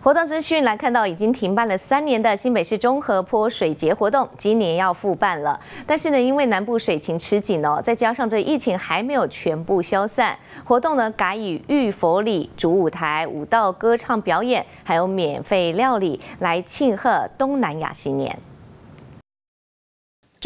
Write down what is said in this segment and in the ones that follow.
活动资讯来看到，已经停办了三年的新北市中和泼水节活动，今年要复办了。但是呢，因为南部水情吃紧哦，再加上这疫情还没有全部消散，活动呢改以浴佛礼、主舞台舞蹈歌唱表演，还有免费料理来庆贺东南亚新年。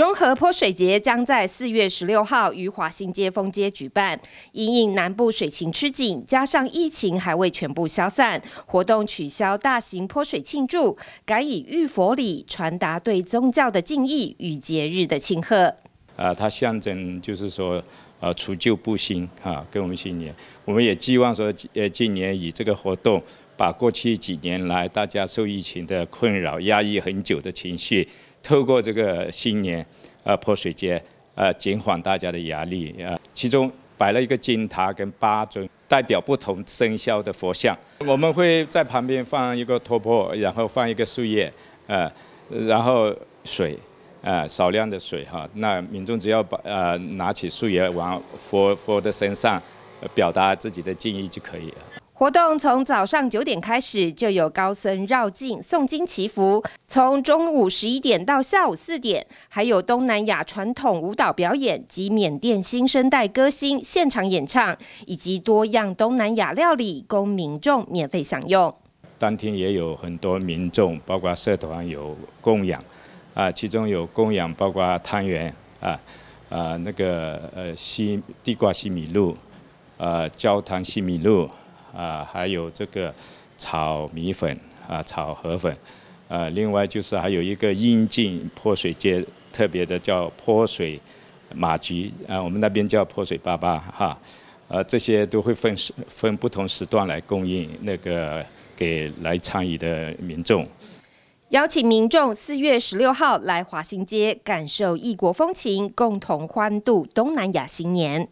中和泼水节将在四月十六号于华新街风街举办。因应南部水情吃紧，加上疫情还未全部消散，活动取消大型泼水庆祝，改以浴佛礼传达对宗教的敬意与节日的庆贺。啊，它象征就是说，呃，除旧布新啊，跟我们新年。我们也寄望说，呃，今年以这个活动。把过去几年来大家受疫情的困扰、压抑很久的情绪，透过这个新年，呃，泼水节，呃，减缓大家的压力。呃，其中摆了一个金塔跟八尊代表不同生肖的佛像。我们会在旁边放一个托钵，然后放一个树叶，呃，然后水，呃，少量的水哈。那民众只要把呃拿起树叶往佛佛的身上，表达自己的敬意就可以了。活动从早上九点开始，就有高僧绕境诵经祈福。从中午十一点到下午四点，还有东南亚传统舞蹈表演及缅甸新生代歌星现场演唱，以及多样东南亚料理供民众免费享用。当天也有很多民众，包括社团有供养，啊，其中有供养包括汤圆啊啊那个呃西地瓜西米露呃焦糖西米露。啊，还有这个炒米粉啊，炒河粉，呃，另外就是还有一个阴茎泼水节，特别的叫泼水马驹啊，我们那边叫泼水粑粑哈，呃，这些都会分时分不同时段来供应，那个给来参与的民众，邀请民众四月十六号来华新街感受异国风情，共同欢度东南亚新年。